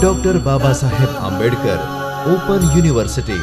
Doctor Baba Saheb Ambedkar open university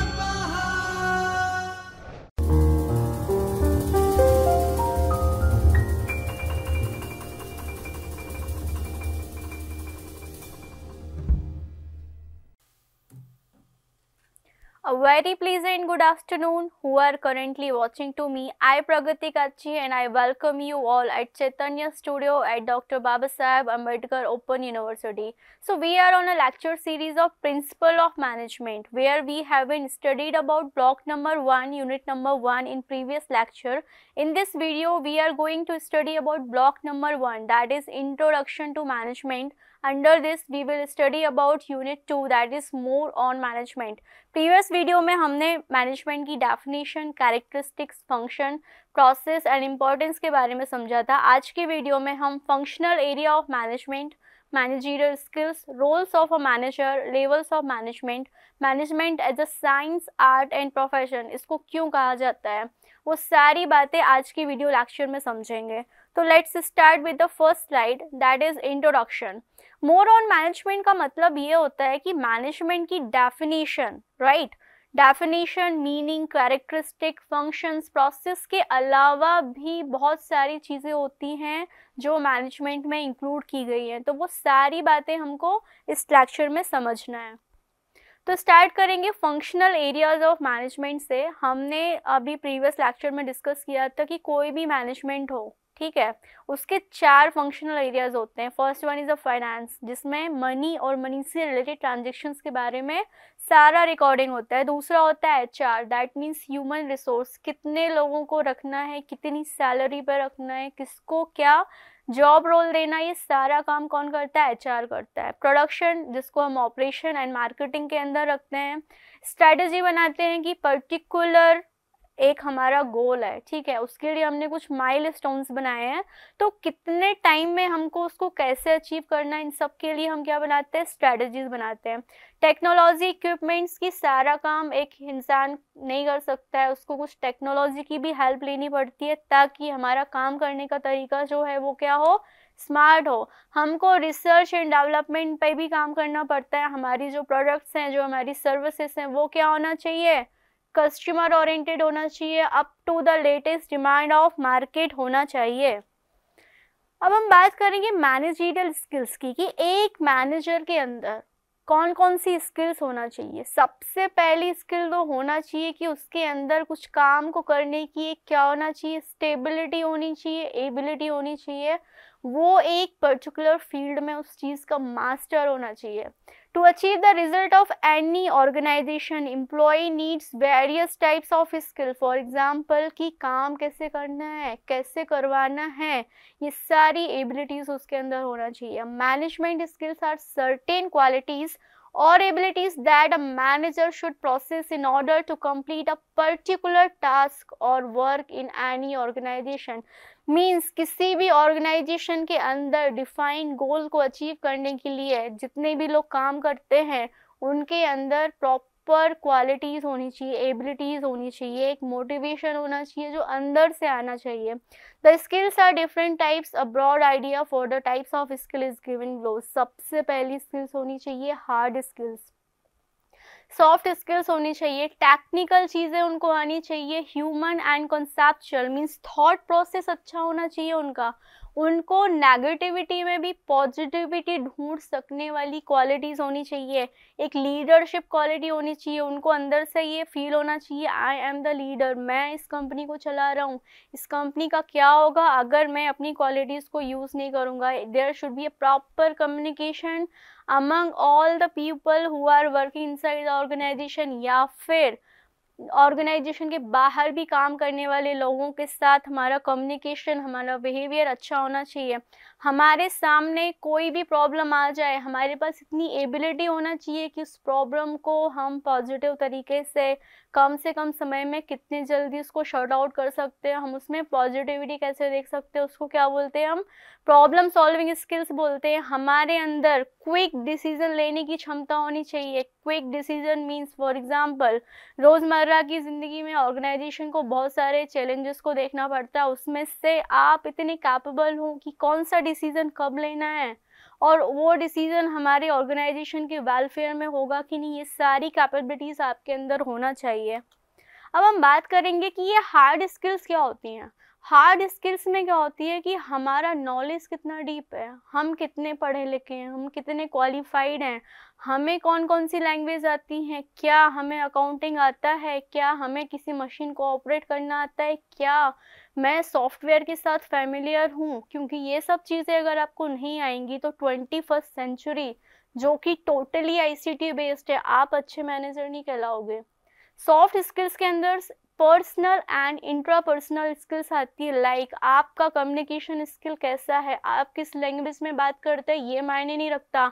afternoon who are currently watching to me. I Pragati Kachi and I welcome you all at Chaitanya Studio at Dr. Babasaheb Ambedkar Open University. So we are on a lecture series of Principle of Management where we have been studied about block number 1 unit number 1 in previous lecture. In this video we are going to study about block number 1 that is Introduction to Management under this we will study about unit two that is more on management previous video में हमने management की definition characteristics function process and importance के बारे में समझा था आज की वीडियो में हम functional area of management managerial skills roles of a manager levels of management management as a science art and profession इसको क्यों कहा जाता है वो सारी बातें आज की वीडियो लेक्चर में समझेंगे तो let's start with the first slide that is introduction more on management का मतलब ये होता है कि मैनेजमेंट की definition right definition meaning characteristic functions process के अलावा भी बहुत सारी चीज़ें होती हैं जो मैनेजमेंट में इंक्लूड की गई हैं तो वो सारी बातें हमको इस लेक्चर में समझना है तो स्टार्ट करेंगे फंक्शनल एरियाज ऑफ मैनेजमेंट से हमने अभी प्रीवियस लेक्चर में डिस्कस किया था कि कोई भी मैनेजमेंट हो ठीक है उसके चार फंक्शनल एरियाज होते हैं first one is a finance जिसमें मनी और मनी से रिलेटेड ट्रांजेक्शन्स के बारे में सारा रिकॉर्डिंग होता है दूसरा होता है H R that means human resource कितने लोगों को रखना है कितनी सैलरी पर रखना है किसको क्या जॉब रोल देना ये सारा काम कौन करता है एच आर करता है प्रोडक्शन जिसको हम ऑपरेशन एंड मार्केटिंग के अंदर रखते हैं स्ट्रैटेजी बनाते हैं कि पर्टिकुलर एक हमारा गोल है ठीक है उसके लिए हमने कुछ माइल स्टोन्स बनाए हैं तो कितने टाइम में हमको उसको कैसे अचीव करना है इन सब के लिए हम क्या बनाते हैं स्ट्रेटजीज बनाते हैं टेक्नोलॉजी इक्विपमेंट्स की सारा काम एक इंसान नहीं कर सकता है उसको कुछ टेक्नोलॉजी की भी हेल्प लेनी पड़ती है ताकि हमारा काम करने का तरीका जो है वो क्या हो स्मार्ट हो हमको रिसर्च एंड डेवलपमेंट पे भी काम करना पड़ता है हमारी जो प्रोडक्ट्स हैं जो हमारी सर्विसेज हैं वो क्या होना चाहिए कस्टमर ओरिएंटेड होना चाहिए up to the latest demand of market होना चाहिए अब हम बात करेंगे मैनेजरियल स्किल्स की कि एक मैनेजर के अंदर कौन कौन सी स्किल्स होना चाहिए सबसे पहली स्किल तो होना चाहिए कि उसके अंदर कुछ काम को करने की क्या होना चाहिए स्टेबिलिटी होनी चाहिए एबिलिटी होनी चाहिए वो एक पर्टिकुलर फील्ड में उस चीज़ का मास्टर होना चाहिए to achieve the result of any organization employ needs various types of skill for example कि काम कैसे करना है कैसे करवाना है ये सारी एबिलिटीज़ उसके अंदर होना चाहिए management skills are certain qualities or abilities that a manager should possess in order to complete a particular task or work in any organization means किसी भी ऑर्गेनाइजेशन के अंदर डिफाइन गोल को अचीव करने के लिए जितने भी लोग काम करते हैं उनके अंदर प्रॉपर प्रॉपर क्वालिटीज़ होनी चाहिए एबिलिटीज़ होनी चाहिए एक मोटिवेशन होना चाहिए जो अंदर से आना चाहिए the skills are different types a broad idea for the types of skill is given below सबसे पहली स्किल्स होनी चाहिए हार्ड स्किल्स सॉफ्ट स्किल्स होनी चाहिए टेक्निकल चीज़ें उनको आनी चाहिए human and conceptual means thought process अच्छा होना चाहिए उनका उनको नेगेटिविटी में भी पॉजिटिविटी ढूंढ सकने वाली क्वालिटीज़ होनी चाहिए एक लीडरशिप क्वालिटी होनी चाहिए उनको अंदर से ये फील होना चाहिए आई एम द लीडर मैं इस कंपनी को चला रहा हूँ इस कंपनी का क्या होगा अगर मैं अपनी क्वालिटीज़ को यूज़ नहीं करूँगा there should be a proper communication among all the people who are working inside the organization या फिर ऑर्गेनाइजेशन के बाहर भी काम करने वाले लोगों के साथ हमारा कम्युनिकेशन हमारा बिहेवियर अच्छा होना चाहिए हमारे सामने कोई भी प्रॉब्लम आ जाए हमारे पास इतनी एबिलिटी होना चाहिए कि उस प्रॉब्लम को हम पॉजिटिव तरीके से कम से कम समय में कितने जल्दी उसको शॉर्ट आउट कर सकते हैं हम उसमें पॉजिटिविटी कैसे देख सकते हैं उसको क्या बोलते हैं हम प्रॉब्लम सॉल्विंग स्किल्स बोलते हैं हमारे अंदर क्विक डिसीजन लेने की क्षमता होनी चाहिए quick decision means for example रोज़मर्रा की ज़िंदगी में ऑर्गेनाइजेशन को बहुत सारे चैलेंजेस को देखना पड़ता है उसमें से आप इतने कैपेबल हों कि कौन सा डिसीज़न कब लेना है और वो डिसीज़न हमारे ऑर्गेनाइजेशन के वेलफेयर में होगा कि नहीं ये सारी कैपेबिलिटीज़ आपके अंदर होना चाहिए अब हम बात करेंगे कि ये हार्ड स्किल्स क्या होती हैं हार्ड स्किल्स में क्या होती है कि हमारा नॉलेज कितना डीप है हम कितने पढ़े लिखे हैं हम कितने क्वालिफाइड हैं हमें कौन कौन सी लैंग्वेज आती हैं क्या हमें अकाउंटिंग आता है क्या हमें किसी मशीन को ऑपरेट करना आता है क्या मैं सॉफ्टवेयर के साथ फैमिलियर हूँ क्योंकि ये सब चीज़ें अगर आपको नहीं आएंगी तो ट्वेंटी फर्स्ट सेंचुरी जो कि टोटली आईसीटी बेस्ड है आप अच्छे मैनेजर नहीं कहलाओगे सॉफ्ट स्किल्स के अंदर personal and intra personal skills आती है लाइक like, आपका कम्युनिकेशन स्किल कैसा है आप किस लैंग्वेज में बात करते हैं ये मायने नहीं रखता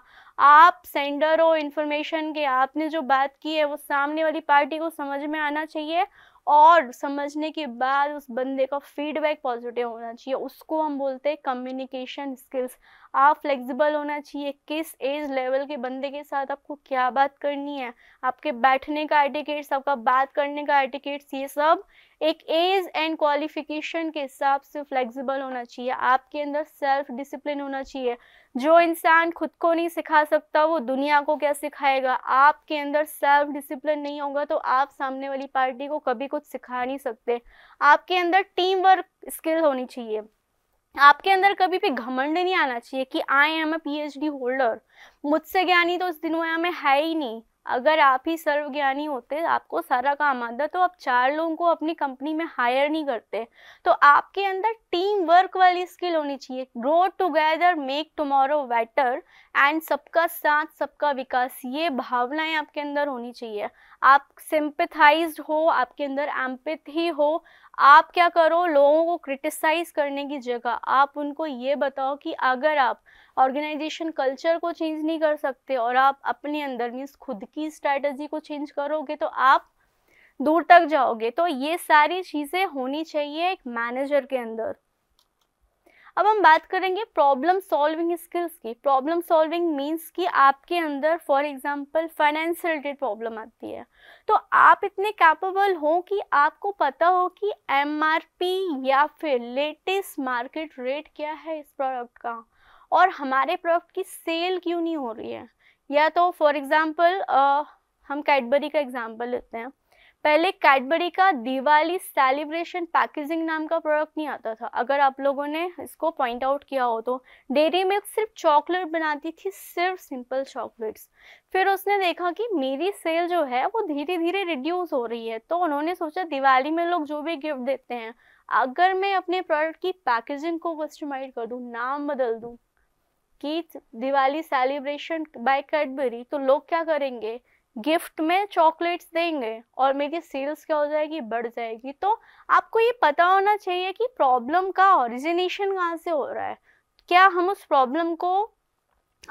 आप सेंडर हो इन्फॉर्मेशन के आपने जो बात की है वो सामने वाली पार्टी को समझ में आना चाहिए और समझने के बाद उस बंदे का फीडबैक पॉजिटिव होना चाहिए उसको हम बोलते हैं कम्युनिकेशन स्किल्स आप फ्लेक्सिबल होना चाहिए किस एज लेवल के बंदे के साथ आपको क्या बात करनी है आपके बैठने का एटिकेट्स आपका बात करने का एटिकेट्स ये सब एक एज एंड क्वालिफिकेशन के हिसाब से फ्लेक्सिबल होना चाहिए आपके अंदर सेल्फ डिसिप्लिन होना चाहिए जो इंसान खुद को नहीं सिखा सकता वो दुनिया को क्या सिखाएगा आपके अंदर सेल्फ डिसिप्लिन नहीं होगा तो आप सामने वाली पार्टी को कभी कुछ सिखा नहीं सकते आपके अंदर टीम वर्क स्किल होनी चाहिए आपके अंदर कभी भी घमंड नहीं आना चाहिए कि I am a D holder मुझसे ज्ञानी तो इस दिनों में है ही नहीं अगर आप ही सर्वज्ञानी होते आपको सारा काम आता तो आप चार लोगों को अपनी कंपनी में हायर नहीं करते तो आपके अंदर टीम वर्क वाली स्किल होनी चाहिए grow together make tomorrow better and सबका साथ सबका विकास ये भावनाएं आपके अंदर होनी चाहिए आप सिंपथाइज हो आपके अंदर ही हो आप क्या करो लोगों को क्रिटिसाइज करने की जगह आप उनको ये बताओ कि अगर आप ऑर्गेनाइजेशन कल्चर को चेंज नहीं कर सकते और आप अपने अंदर मीन्स खुद की स्ट्रैटेजी को चेंज करोगे तो आप दूर तक जाओगे तो ये सारी चीज़ें होनी चाहिए एक मैनेजर के अंदर अब हम बात करेंगे प्रॉब्लम सॉल्विंग स्किल्स की प्रॉब्लम सॉल्विंग मींस कि आपके अंदर for example finance related problem आती है तो आप इतने कैपेबल हो कि आपको पता हो कि एमआरपी या फिर लेटेस्ट मार्केट रेट क्या है इस प्रोडक्ट का और हमारे प्रोडक्ट की सेल क्यों नहीं हो रही है या तो फॉर एग्ज़ाम्पल हम कैडबरी का एग्ज़ाम्पल लेते हैं पहले कैडबरी का दिवाली सेलिब्रेशन पैकेजिंग नाम का प्रोडक्ट नहीं आता था अगर आप लोगों ने इसको पॉइंट आउट किया हो तो डेयरी मिल्क सिर्फ चॉकलेट बनाती थी सिर्फ सिंपल चॉकलेट्स फिर उसने देखा कि मेरी सेल जो है वो धीरे धीरे रिड्यूस हो रही है तो उन्होंने सोचा दिवाली में लोग जो भी गिफ्ट देते हैं अगर मैं अपने प्रोडक्ट की पैकेजिंग को कस्टमाइज कर दूँ नाम बदल दूँ कि दिवाली सेलिब्रेशन बाय कैडबरी तो लोग क्या करेंगे गिफ्ट में चॉकलेट्स देंगे और मेरी सेल्स क्या हो जाएगी बढ़ जाएगी तो आपको ये पता होना चाहिए कि प्रॉब्लम का ओरिजिनेशन कहाँ से हो रहा है क्या हम उस प्रॉब्लम को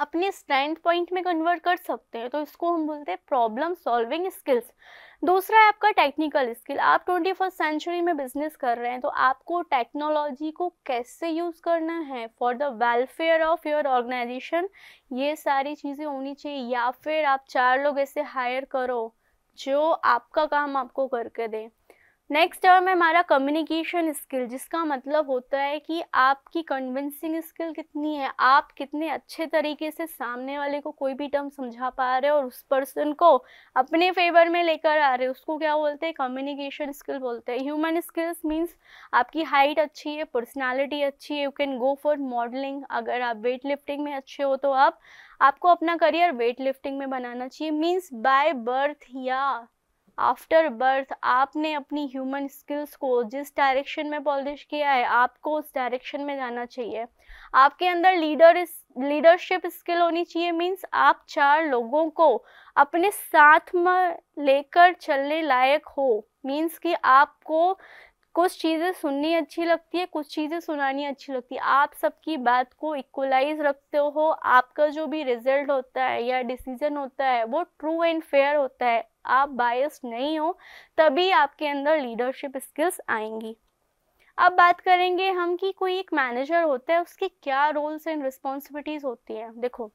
अपने स्टैंड पॉइंट में कन्वर्ट कर सकते हैं तो इसको हम बोलते हैं प्रॉब्लम सॉल्विंग स्किल्स दूसरा है आपका टेक्निकल स्किल आप ट्वेंटी फर्स्ट सेंचुरी में बिजनेस कर रहे हैं तो आपको टेक्नोलॉजी को कैसे यूज़ करना है for the welfare of your organisation ये सारी चीज़ें होनी चाहिए या फिर आप चार लोग ऐसे हायर करो जो आपका काम आपको करके दें नेक्स्ट टर्म है हमारा कम्युनिकेशन स्किल जिसका मतलब होता है कि आपकी कन्विंसिंग स्किल कितनी है आप कितने अच्छे तरीके से सामने वाले को कोई भी टर्म समझा पा रहे हो और उस पर्सन को अपने फेवर में लेकर आ रहे हो उसको क्या बोलते हैं कम्युनिकेशन स्किल बोलते हैं ह्यूमन स्किल्स मीन्स आपकी हाइट अच्छी है पर्सनैलिटी अच्छी है you can go for modelling अगर आप वेट लिफ्टिंग में अच्छे हो तो आप आपको अपना करियर वेट लिफ्टिंग में बनाना चाहिए मीन्स बाय बर्थ या आफ्टर बर्थ आपने अपनी ह्यूमन स्किल्स को जिस डायरेक्शन में पॉलिश किया है आपको उस डायरेक्शन में जाना चाहिए आपके अंदर लीडर लीडरशिप स्किल होनी चाहिए मींस आप चार लोगों को अपने साथ में लेकर चलने लायक हो मीन्स कि आपको कुछ चीज़ें सुननी अच्छी लगती है कुछ चीज़ें सुनानी अच्छी लगती है आप सबकी बात को इक्वलाइज रखते हो आपका जो भी रिजल्ट होता है या डिसीजन होता है वो ट्रू एंड फेयर होता है आप बायस नहीं हो तभी आपके अंदर लीडरशिप स्किल्स आएंगी अब बात करेंगे हम कि कोई एक मैनेजर होता है उसके क्या रोल्स एंड रिस्पॉन्सिबिलिटीज़ होती हैं देखो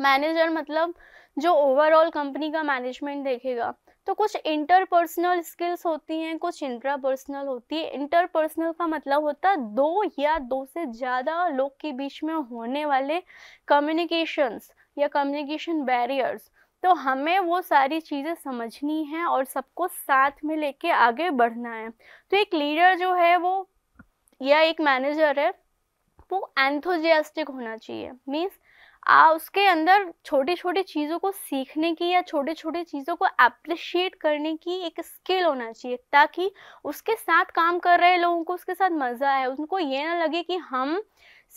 मैनेजर मतलब जो ओवरऑल कंपनी का मैनेजमेंट देखेगा तो कुछ इंटरपर्सनल स्किल्स होती हैं कुछ इंट्रापर्सनल होती है इंटरपर्सनल का मतलब होता है दो या दो से ज़्यादा लोग के बीच में होने वाले कम्युनिकेशंस या कम्युनिकेशन बैरियर्स तो हमें वो सारी चीज़ें समझनी है और सबको साथ में लेके आगे बढ़ना है तो एक लीडर जो है वो या एक मैनेजर है वो एंथोजियास्टिक होना चाहिए मीन्स आ, उसके अंदर छोटी छोटी चीज़ों को सीखने की या छोटे छोटे चीज़ों को अप्रिशिएट करने की एक स्किल होना चाहिए ताकि उसके साथ काम कर रहे लोगों को उसके साथ मज़ा आए उनको ये ना लगे कि हम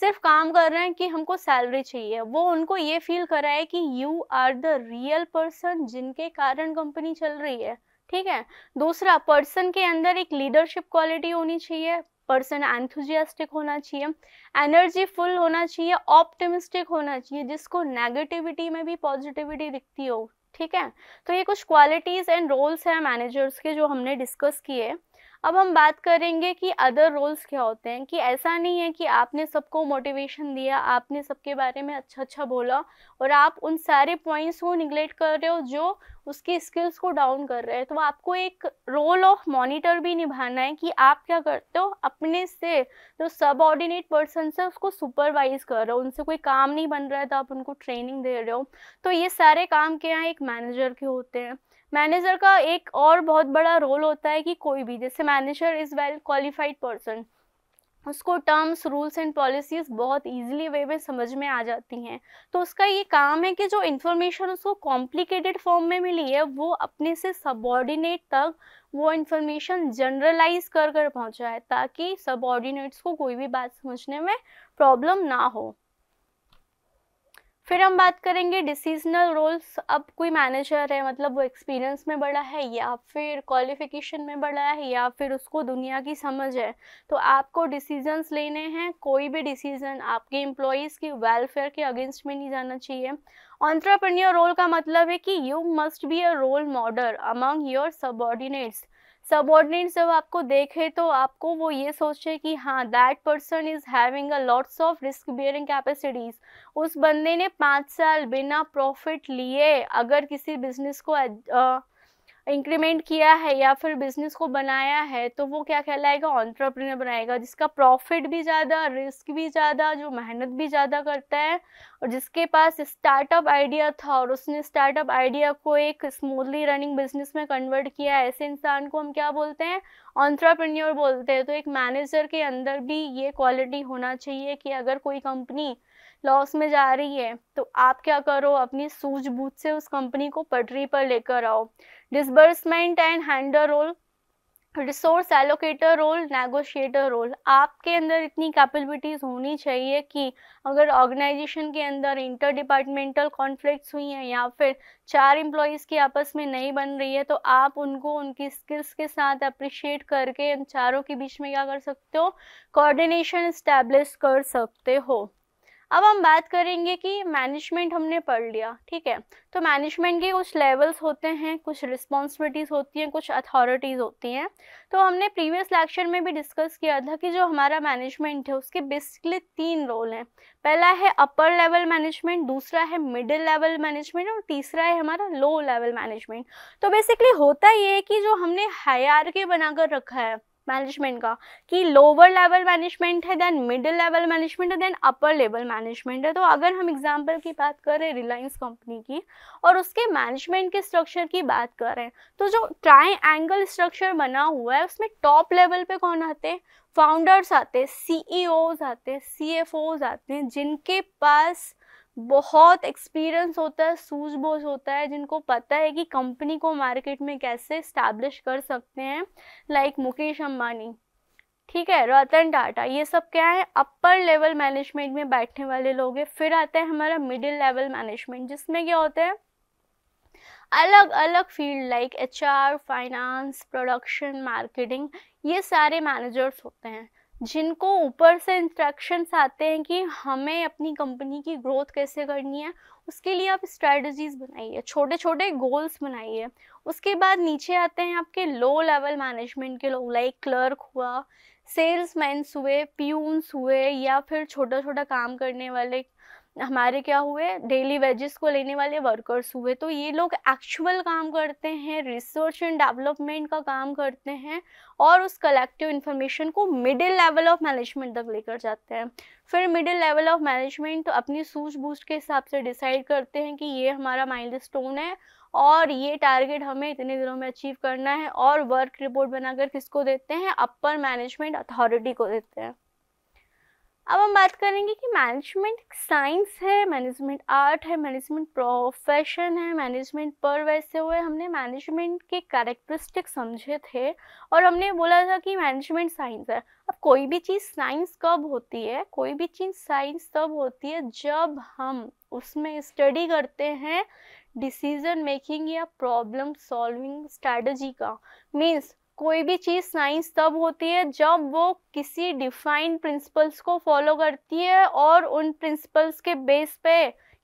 सिर्फ काम कर रहे हैं कि हमको सैलरी चाहिए वो उनको ये फील कराए कि you are the real person जिनके कारण कंपनी चल रही है ठीक है दूसरा पर्सन के अंदर एक लीडरशिप क्वालिटी होनी चाहिए पर्सन एंथुजियास्टिक होना चाहिए एनर्जी फुल होना चाहिए ऑप्टिमिस्टिक होना चाहिए जिसको नेगेटिविटी में भी पॉजिटिविटी दिखती हो ठीक है तो ये कुछ क्वालिटीज़ एंड रोल्स हैं मैनेजर्स के जो हमने डिस्कस किए अब हम बात करेंगे कि अदर रोल्स क्या होते हैं कि ऐसा नहीं है कि आपने सबको मोटिवेशन दिया आपने सबके बारे में अच्छा अच्छा बोला और आप उन सारे पॉइंट्स को निगलेक्ट कर रहे हो जो उसकी स्किल्स को डाउन कर रहे हैं तो आपको एक रोल ऑफ मॉनिटर भी निभाना है कि आप क्या करते हो अपने से जो सब ऑर्डिनेट पर्सन से उसको सुपरवाइज कर रहे हो उनसे कोई काम नहीं बन रहा है तो आप उनको ट्रेनिंग दे रहे हो तो ये सारे काम क्या है एक मैनेजर के होते हैं मैनेजर का एक और बहुत बड़ा रोल होता है कि कोई भी जैसे manager is well qualified person उसको टर्म्स रूल्स एंड पॉलिसीज बहुत इजीली वे में समझ में आ जाती हैं तो उसका ये काम है कि जो इन्फॉर्मेशन उसको कॉम्प्लिकेटेड फॉर्म में मिली है वो अपने से सबॉर्डिनेट तक वो इन्फॉर्मेशन जनरलाइज कर कर पहुंचाए ताकि सबॉर्डिनेट्स को कोई भी बात समझने में प्रॉब्लम ना हो फिर हम बात करेंगे डिसीजनल रोल्स अब कोई मैनेजर है मतलब वो एक्सपीरियंस में बड़ा है या फिर क्वालिफिकेशन में बड़ा है या फिर उसको दुनिया की समझ है तो आपको डिसीजंस लेने हैं कोई भी डिसीजन आपके एम्प्लॉयज़ की वेलफेयर के अगेंस्ट में नहीं जाना चाहिए ऑन्ट्रप्रन्यर रोल का मतलब है कि you must be a role model among your subordinates subordinate जब आपको देखे तो आपको वो ये सोचे कि हाँ that person is having a lots of risk bearing capacities उस बंदे ने पाँच साल बिना प्रॉफिट लिए अगर किसी बिजनेस को uh, इंक्रीमेंट किया है या फिर बिजनेस को बनाया है तो वो क्या कहलाएगा ऑन्ट्रप्रनर बनाएगा जिसका प्रॉफिट भी ज़्यादा रिस्क भी ज़्यादा जो मेहनत भी ज़्यादा करता है और जिसके पास स्टार्टअप आइडिया था और उसने स्टार्टअप आइडिया को एक स्मूथली रनिंग बिजनेस में कन्वर्ट किया ऐसे इंसान को हम क्या बोलते हैं ऑन्ट्रप्रन्योर बोलते हैं तो एक मैनेजर के अंदर भी ये क्वालिटी होना चाहिए कि अगर कोई कंपनी लॉस में जा रही है तो आप क्या करो अपनी सूझबूझ से उस कंपनी को पटरी पर लेकर आओ disbursement and handler role resource allocator role negotiator role आपके अंदर इतनी कैपेबिलिटीज़ होनी चाहिए कि अगर ऑर्गेनाइजेशन के अंदर इंटर डिपार्टमेंटल कॉन्फ्लिक्ट हुई हैं या फिर चार एम्प्लॉयज़ की आपस में नहीं बन रही है तो आप उनको उनकी स्किल्स के साथ अप्रिशिएट करके इन चारों के बीच में क्या कर सकते हो कोऑर्डिनेशन इस्टेब्लिश कर सकते हो अब हम बात करेंगे कि मैनेजमेंट हमने पढ़ लिया ठीक है तो मैनेजमेंट के कुछ लेवल्स होते हैं कुछ रिस्पॉन्सिबिलिटीज़ होती हैं कुछ अथॉरिटीज़ होती हैं तो हमने प्रीवियस लेक्चर में भी डिस्कस किया था कि जो हमारा मैनेजमेंट है उसके बेसिकली तीन रोल हैं पहला है अपर लेवल मैनेजमेंट दूसरा है मिडिल लेवल मैनेजमेंट और तीसरा है हमारा लो लेवल मैनेजमेंट तो बेसिकली होता ये है कि जो हमने हायर बनाकर रखा है मैनेजमेंट का कि लोअर लेवल मैनेजमेंट है देन मिडिल लेवल मैनेजमेंट है देन अपर लेवल मैनेजमेंट है तो अगर हम एग्जांपल की बात करें रिलायंस कंपनी की और उसके मैनेजमेंट के स्ट्रक्चर की बात करें तो जो ट्राई एंगल स्ट्रक्चर बना हुआ है उसमें टॉप लेवल पे कौन आते हैं फाउंडर्स आते हैं सीईओज e आते हैं सी आते हैं जिनके पास बहुत एक्सपीरियंस होता है सूझबूझ होता है जिनको पता है कि कंपनी को मार्केट में कैसे इस्टेब्लिश कर सकते हैं लाइक मुकेश अम्बानी ठीक है रतन टाटा ये सब क्या है अपर लेवल मैनेजमेंट में बैठने वाले लोग हैं फिर आता है हमारा मिडिल लेवल मैनेजमेंट जिसमें क्या होता है अलग अलग field like HR finance production marketing ये सारे मैनेजर्स होते हैं जिनको ऊपर से इंस्ट्रक्शंस आते हैं कि हमें अपनी कंपनी की ग्रोथ कैसे करनी है उसके लिए आप स्ट्रेटजीज बनाइए छोटे छोटे गोल्स बनाइए उसके बाद नीचे आते हैं आपके लो लेवल मैनेजमेंट के लोग लाइक क्लर्क हुआ सेल्समैन्स हुए प्यून्स हुए या फिर छोटा छोटा काम करने वाले हमारे क्या हुए डेली वेजेस को लेने वाले वर्कर्स हुए तो ये लोग एक्चुअल काम करते हैं रिसर्च एंड डेवलपमेंट का काम करते हैं और उस कलेक्टिव इंफॉर्मेशन को मिडिल लेवल ऑफ मैनेजमेंट तक लेकर जाते हैं फिर मिडिल लेवल ऑफ मैनेजमेंट अपनी सूझबूझ के हिसाब से डिसाइड करते हैं कि ये हमारा माइल्ड स्टोन है और ये टारगेट हमें इतने दिनों में अचीव करना है और वर्क रिपोर्ट बनाकर किसको देते हैं अपर मैनेजमेंट अथॉरिटी को देते हैं अब हम बात करेंगे कि मैनेजमेंट साइंस है मैनेजमेंट आर्ट है मैनेजमेंट प्रोफेशन है मैनेजमेंट पर वैसे हुए हमने मैनेजमेंट के कैरेक्टरिस्टिक समझे थे और हमने बोला था कि मैनेजमेंट साइंस है अब कोई भी चीज़ साइंस कब होती है कोई भी चीज़ साइंस तब होती है जब हम उसमें स्टडी करते हैं डिसीजन मेकिंग या प्रॉब्लम सॉल्विंग स्ट्रैटेजी का मीन्स कोई भी चीज़ साइंस तब होती है जब वो किसी डिफाइंड प्रिंसिपल्स को फॉलो करती है और उन प्रिंसिपल्स के बेस पे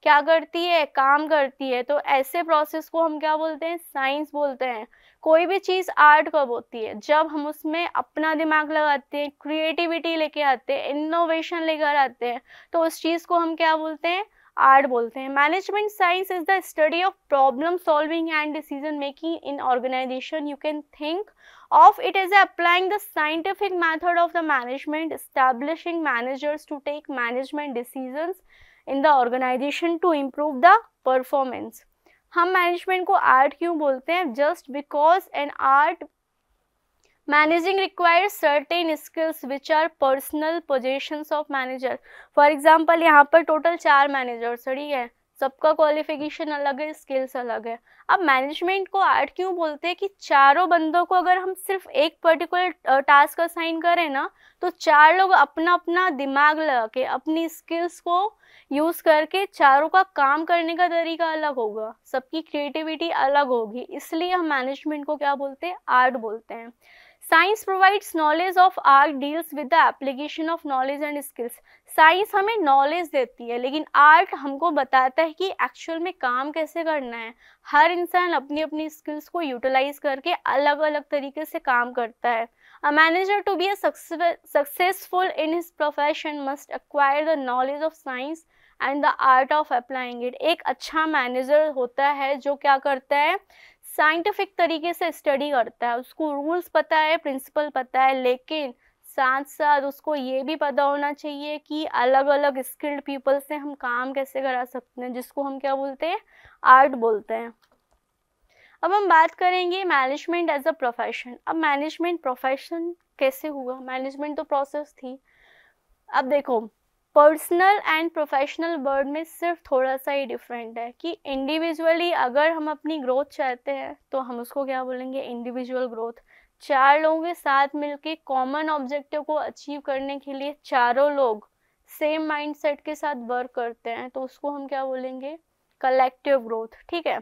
क्या करती है काम करती है तो ऐसे प्रोसेस को हम क्या बोलते हैं साइंस बोलते हैं कोई भी चीज़ आर्ट कब होती है जब हम उसमें अपना दिमाग लगाते हैं क्रिएटिविटी लेके आते हैं इनोवेशन लेकर आते हैं तो उस चीज़ को हम क्या बोलते हैं आर्ट बोलते हैं management science is the study of problem solving and decision making in organisation you can think of it is applying the scientific method of the management, establishing managers to take management decisions in the organization to improve the performance. हम management को art क्यों बोलते हैं Just because an art Managing requires certain skills which are personal possessions of manager. For example यहाँ पर total चार managers ठीक है सबका क्वालिफिकेशन अलग है स्किल्स अलग है अब मैनेजमेंट को आर्ट क्यों बोलते हैं कि चारों बंदों को अगर हम सिर्फ एक पर्टिकुलर टास्क असाइन करें ना तो चार लोग अपना अपना दिमाग लगा के अपनी स्किल्स को यूज़ करके चारों का काम करने का तरीका अलग होगा सबकी क्रिएटिविटी अलग होगी इसलिए हम मैनेजमेंट को क्या बोलते हैं आर्ट बोलते हैं science provides knowledge of art deals with the application of knowledge and skills science हमें नॉलेज देती है लेकिन आर्ट हमको बताता है कि एक्चुअल में काम कैसे करना है हर इंसान अपनी अपनी स्किल्स को यूटिलाइज करके अलग अलग तरीके से काम करता है a manager to be a successful in his profession must acquire the knowledge of science and the art of applying it. एक अच्छा मैनेजर होता है जो क्या करता है साइंटिफिक तरीके से स्टडी करता है उसको रूल्स पता है प्रिंसिपल पता है लेकिन साथ साथ उसको ये भी पता होना चाहिए कि अलग अलग स्किल्ड पीपल से हम काम कैसे करा सकते हैं जिसको हम क्या बोलते हैं आर्ट बोलते हैं अब हम बात करेंगे मैनेजमेंट एज अ प्रोफेशन अब मैनेजमेंट प्रोफेशन कैसे हुआ मैनेजमेंट तो प्रोसेस थी अब देखो पर्सनल एंड प्रोफेशनल वर्ड में सिर्फ थोड़ा सा ही डिफरेंट है कि इंडिविजुअली अगर हम अपनी ग्रोथ चाहते हैं तो हम उसको क्या बोलेंगे इंडिविजुअल ग्रोथ चार लोगों के साथ मिलकर कॉमन ऑब्जेक्टिव को अचीव करने के लिए चारों लोग सेम माइंडसेट के साथ वर्क करते हैं तो उसको हम क्या बोलेंगे कलेक्टिव ग्रोथ ठीक है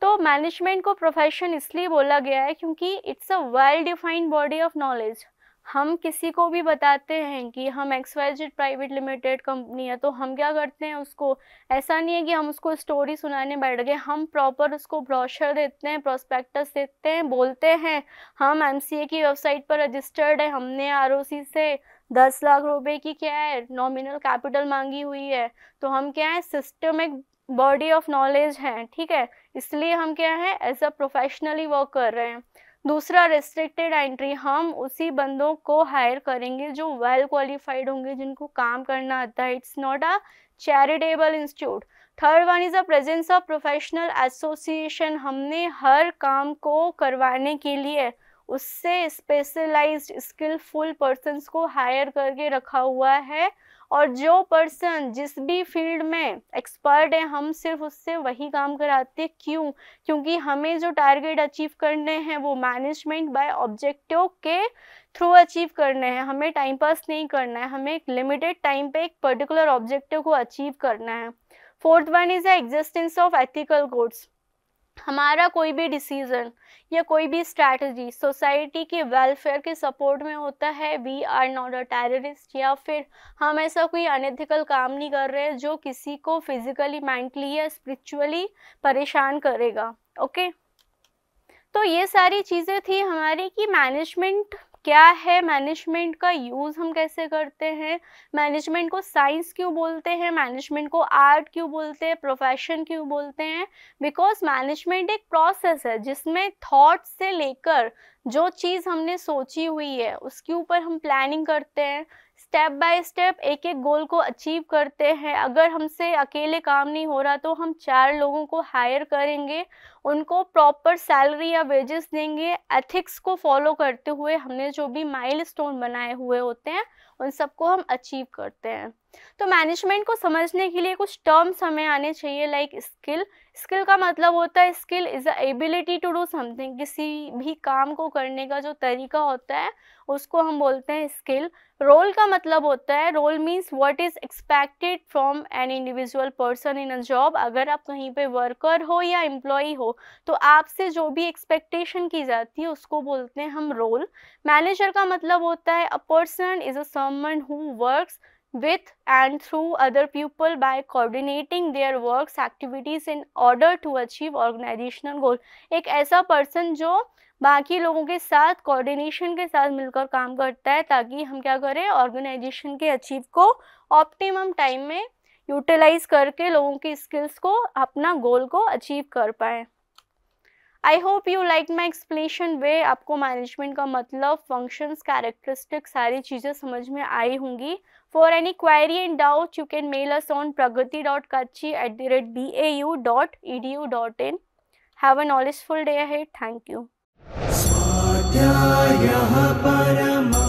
तो मैनेजमेंट को प्रोफेशन इसलिए बोला गया है क्योंकि it's a well defined body of knowledge हम किसी को भी बताते हैं कि हम X Y Z private limited company है तो हम क्या करते हैं उसको ऐसा नहीं है कि हम उसको स्टोरी सुनाने बैठ गए हम प्रॉपर उसको ब्रोशर देते हैं प्रोस्पेक्टस देते हैं बोलते हैं हम एम की वेबसाइट पर रजिस्टर्ड है हमने आर से दस लाख रुपए की क्या है नॉमिनल कैपिटल मांगी हुई है तो हम क्या है सिस्टमिक बॉडी ऑफ नॉलेज है ठीक है इसलिए हम क्या है एज अ प्रोफेशनली वर्क कर रहे हैं दूसरा रिस्ट्रिक्टेड एंट्री हम उसी बंदों को हायर करेंगे जो वेल क्वालिफाइड होंगे जिनको काम करना आता है it's not a charitable institute third one is a presence of professional association हमने हर काम को करवाने के लिए उससे स्पेशलाइज्ड स्किलफुल पर्सनस को हायर करके रखा हुआ है और जो पर्सन जिस भी फील्ड में एक्सपर्ट है हम सिर्फ उससे वही काम कराते क्यों क्योंकि हमें जो टारगेट अचीव करने हैं वो मैनेजमेंट बाय ऑब्जेक्टिव के थ्रू अचीव करने हैं हमें टाइम पास नहीं करना है हमें एक लिमिटेड टाइम पे एक पर्टिकुलर ऑब्जेक्टिव को अचीव करना है fourth one is the existence of ethical codes हमारा कोई भी डिसीज़न या कोई भी स्ट्रैटेजी सोसाइटी के वेलफेयर के सपोर्ट में होता है we are not a terrorist या फिर हम ऐसा कोई अनएथिकल काम नहीं कर रहे जो किसी को फिजिकली मेंटली या स्पिरिचुअली परेशान करेगा ओके okay? तो ये सारी चीज़ें थी हमारी कि मैनेजमेंट क्या है मैनेजमेंट का यूज़ हम कैसे करते हैं मैनेजमेंट को साइंस क्यों बोलते हैं मैनेजमेंट को आर्ट क्यों बोलते हैं प्रोफेशन क्यों बोलते हैं बिकॉज मैनेजमेंट एक प्रोसेस है जिसमें थॉट से लेकर जो चीज़ हमने सोची हुई है उसके ऊपर हम प्लानिंग करते हैं स्टेप बाय स्टेप एक एक गोल को अचीव करते हैं अगर हमसे अकेले काम नहीं हो रहा तो हम चार लोगों को हायर करेंगे उनको प्रॉपर सैलरी या वेजेस देंगे एथिक्स को फॉलो करते हुए हमने जो भी माइलस्टोन बनाए हुए होते हैं उन सबको हम अचीव करते हैं तो मैनेजमेंट को समझने के लिए कुछ टर्म्स हमें आने चाहिए लाइक स्किल स्किल का मतलब होता है skill is a ability to do something किसी भी काम को करने का जो तरीका होता है उसको हम बोलते हैं स्किल रोल का मतलब होता है role means what is expected from an individual person in a job अगर आप कहीं पे वर्कर हो या एम्प्लॉय हो तो आपसे जो भी एक्सपेक्टेशन की जाती है उसको बोलते हैं हम रोल मैनेजर का मतलब होता है a person is a someone who works with and through other people by coordinating their works activities in order to achieve organizational goal ek aisa person jo बाकी लोगों के साथ कोऑर्डिनेशन के साथ मिलकर काम करता है ताकि हम क्या करें ऑर्गेनाइजेशन के अचीव को ऑप्टिमम टाइम में यूटिलाइज करके लोगों की स्किल्स को अपना गोल को अचीव कर पाएँ I hope you like my explanation वे आपको मैनेजमेंट का मतलब फंक्शंस कैरेक्टरिस्टिक सारी चीज़ें समझ में आई होंगी for any query and doubt you can mail us on Pragati dot Kachchi at the rate B A U dot E D U dot in have a knowledgeful day ahead thank you